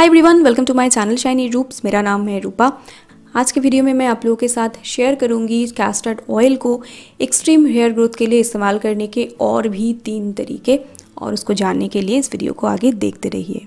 hi everyone welcome to my channel Shiny Roops मेरा नाम है रूपा आज के वीडियो में मैं आप लोगों के साथ शेयर करूंगी कैस्टर्ड ऑयल को एक्सट्रीम हेयर ग्रोथ के लिए इस्तेमाल करने के और भी तीन तरीके और उसको जानने के लिए इस वीडियो को आगे देखते रहिए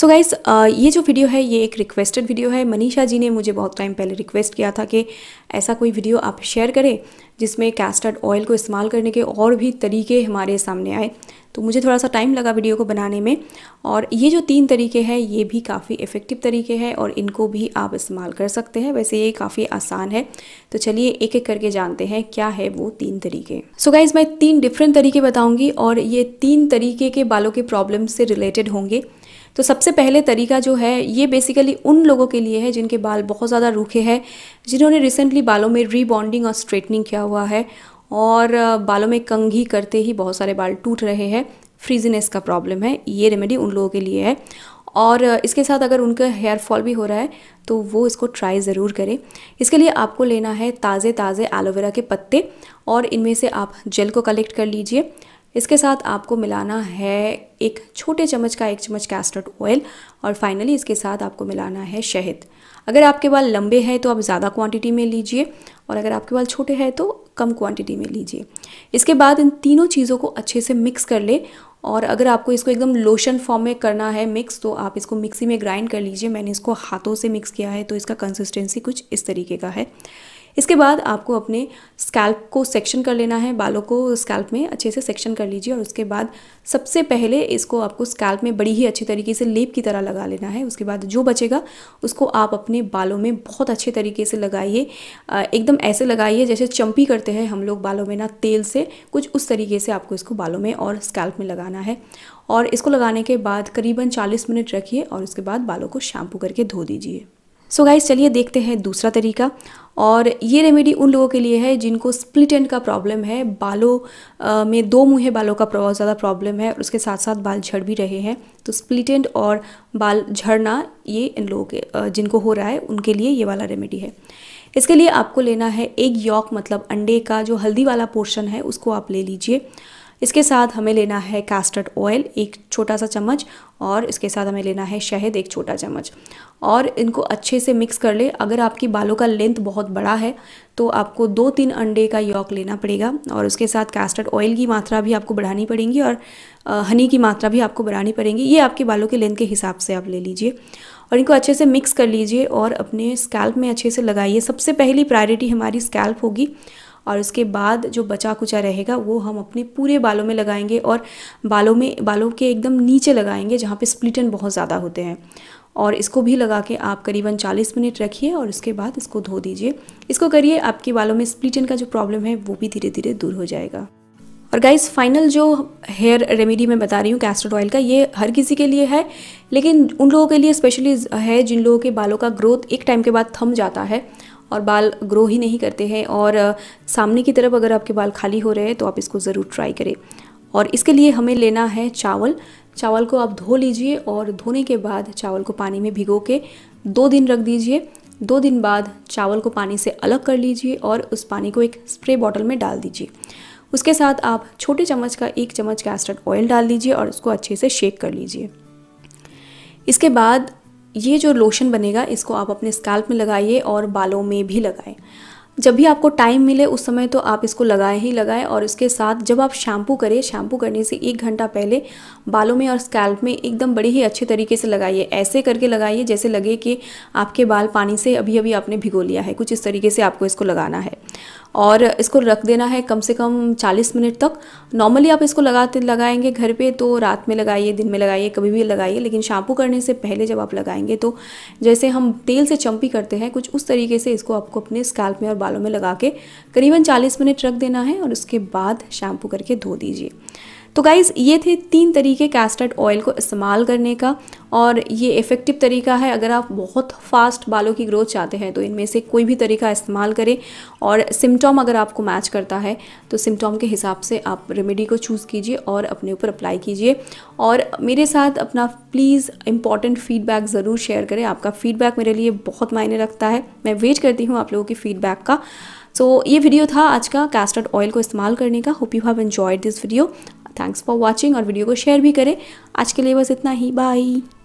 सो so गाइस uh, ये जो वीडियो है ये एक रिक्वेस्टेड वीडियो है मनीषा जी ने मुझे बहुत टाइम पहले रिक्वेस्ट किया था कि ऐसा कोई वीडियो आप शेयर करें जिसमें कैस्टर्ड ऑयल को इस्तेमाल करने के और भी तरीके हमारे सामने आए तो मुझे थोड़ा सा टाइम लगा वीडियो को बनाने में और ये जो तीन तरीके हैं ये भी काफ़ी इफ़ेक्टिव तरीके हैं और इनको भी आप इस्तेमाल कर सकते हैं वैसे ये काफ़ी आसान है तो चलिए एक एक करके जानते हैं क्या है वो तीन तरीके सो so गाइज़ मैं तीन डिफरेंट तरीके बताऊँगी और ये तीन तरीके के बालों के प्रॉब्लम से रिलेटेड होंगे तो सबसे पहले तरीका जो है ये बेसिकली उन लोगों के लिए है जिनके बाल बहुत ज़्यादा रूखे हैं जिन्होंने रिसेंटली बालों में रीबॉन्डिंग और स्ट्रेटनिंग किया हुआ है और बालों में कंघी करते ही बहुत सारे बाल टूट रहे हैं फ्रीजीनेस का प्रॉब्लम है ये रेमेडी उन लोगों के लिए है और इसके साथ अगर उनका हेयर फॉल भी हो रहा है तो वो इसको ट्राई ज़रूर करें इसके लिए आपको लेना है ताज़े ताज़े एलोवेरा के पत्ते और इनमें से आप जेल को कलेक्ट कर लीजिए इसके साथ आपको मिलाना है एक छोटे चम्मच का एक चम्मच कैस्टर्ड ऑयल और फाइनली इसके साथ आपको मिलाना है शहद अगर आपके बाल लंबे हैं तो आप ज़्यादा क्वांटिटी में लीजिए और अगर आपके बाल छोटे हैं तो कम क्वांटिटी में लीजिए इसके बाद इन तीनों चीज़ों को अच्छे से मिक्स कर ले और अगर आपको इसको एकदम लोशन फॉर्म में करना है मिक्स तो आप इसको मिक्सी में ग्राइंड कर लीजिए मैंने इसको हाथों से मिक्स किया है तो इसका कंसिस्टेंसी कुछ इस तरीके का है इसके बाद आपको अपने स्कैल्प को सेक्शन कर लेना है बालों को स्कैल्प में अच्छे से सेक्शन कर लीजिए और उसके बाद सबसे पहले इसको आपको स्कैल्प में बड़ी ही अच्छी तरीके से लेप की तरह लगा लेना है उसके बाद जो बचेगा उसको आप अपने बालों में बहुत अच्छे तरीके से लगाइए एकदम ऐसे लगाइए जैसे चंपी करते हैं हम लोग बालों में ना तेल से कुछ उस तरीके से आपको इसको बालों में और स्कैल्प में लगाना है और इसको लगाने के बाद करीबन 40 मिनट रखिए और उसके बाद बालों को शैम्पू करके धो दीजिए सो गाइज चलिए देखते हैं दूसरा तरीका और ये रेमेडी उन लोगों के लिए है जिनको स्प्लिट एंड का प्रॉब्लम है बालों में दो मुँहे बालों का बहुत ज़्यादा प्रॉब्लम है और उसके साथ साथ बाल झड़ भी रहे हैं तो स्प्लिट एंड और बाल झड़ना ये इन लोगों के जिनको हो रहा है उनके लिए ये वाला रेमेडी है इसके लिए आपको लेना है एक यॉक मतलब अंडे का जो हल्दी वाला पोर्शन है उसको आप ले लीजिए इसके साथ हमें लेना है कैस्टर्ड ऑयल एक छोटा सा चम्मच और इसके साथ हमें लेना है शहद एक छोटा चम्मच और इनको अच्छे से मिक्स कर ले अगर आपकी बालों का लेंथ बहुत बड़ा है तो आपको दो तीन अंडे का यॉक लेना पड़ेगा और उसके साथ कैस्टर्ड ऑयल की मात्रा भी आपको बढ़ानी पड़ेगी और हनी की मात्रा भी आपको बढ़ानी पड़ेगी ये आपके बालों के लेंथ के हिसाब से आप ले लीजिए और इनको अच्छे से मिक्स कर लीजिए और अपने स्कैल्प में अच्छे से लगाइए सबसे पहली प्रायोरिटी हमारी स्कैल्प होगी और उसके बाद जो बचा कुचा रहेगा वो हम अपने पूरे बालों में लगाएंगे और बालों में बालों के एकदम नीचे लगाएंगे जहाँ पे स्प्लिटन बहुत ज़्यादा होते हैं और इसको भी लगा के आप करीबन 40 मिनट रखिए और उसके बाद इसको धो दीजिए इसको करिए आपके बालों में स्प्लिटन का जो प्रॉब्लम है वो भी धीरे धीरे दूर हो जाएगा और गाइस फाइनल जो हेयर रेमेडी मैं बता रही हूँ कैस्टर ऑयल का ये हर किसी के लिए है लेकिन उन लोगों के लिए स्पेशली है जिन लोगों के बालों का ग्रोथ एक टाइम के बाद थम जाता है और बाल ग्रो ही नहीं करते हैं और सामने की तरफ अगर आपके बाल खाली हो रहे हैं तो आप इसको ज़रूर ट्राई करें और इसके लिए हमें लेना है चावल चावल को आप धो लीजिए और धोने के बाद चावल को पानी में भिगो के दो दिन रख दीजिए दो दिन बाद चावल को पानी से अलग कर लीजिए और उस पानी को एक स्प्रे बॉटल में डाल दीजिए उसके साथ आप छोटे चम्मच का एक चम्मच कैस्टर्ड ऑयल डाल दीजिए और उसको अच्छे से शेक कर लीजिए इसके बाद ये जो लोशन बनेगा इसको आप अपने स्कैल्प में लगाइए और बालों में भी लगाएं जब भी आपको टाइम मिले उस समय तो आप इसको लगाएं ही लगाएं और इसके साथ जब आप शैम्पू करें शैम्पू करने से एक घंटा पहले बालों में और स्कैल्प में एकदम बड़े ही अच्छे तरीके से लगाइए ऐसे करके लगाइए जैसे लगे कि आपके बाल पानी से अभी अभी आपने भिगो लिया है कुछ इस तरीके से आपको इसको लगाना है और इसको रख देना है कम से कम 40 मिनट तक नॉर्मली आप इसको लगाते लगाएंगे घर पे तो रात में लगाइए दिन में लगाइए कभी भी लगाइए लेकिन शैम्पू करने से पहले जब आप लगाएंगे तो जैसे हम तेल से चम्पी करते हैं कुछ उस तरीके से इसको आपको अपने स्कैल्प में और बालों में लगा के करीबन चालीस मिनट रख देना है और उसके बाद शैम्पू करके धो दीजिए तो गाइज़ ये थे तीन तरीके कैस्टर्ड ऑयल को इस्तेमाल करने का और ये इफ़ेक्टिव तरीका है अगर आप बहुत फास्ट बालों की ग्रोथ चाहते हैं तो इनमें से कोई भी तरीका इस्तेमाल करें और सिम्टोम अगर आपको मैच करता है तो सिम्टोम के हिसाब से आप रेमेडी को चूज़ कीजिए और अपने ऊपर अप्लाई कीजिए और मेरे साथ अपना प्लीज़ इंपॉर्टेंट फीडबैक ज़रूर शेयर करें आपका फीडबैक मेरे लिए बहुत मायने रखता है मैं वेट करती हूँ आप लोगों की फीडबैक का सो so, ये वीडियो था आज का कैस्टर्ड ऑयल को इस्तेमाल करने का hope you have enjoyed this video thanks for watching और वीडियो को शेयर भी करें आज के लिए बस इतना ही बाई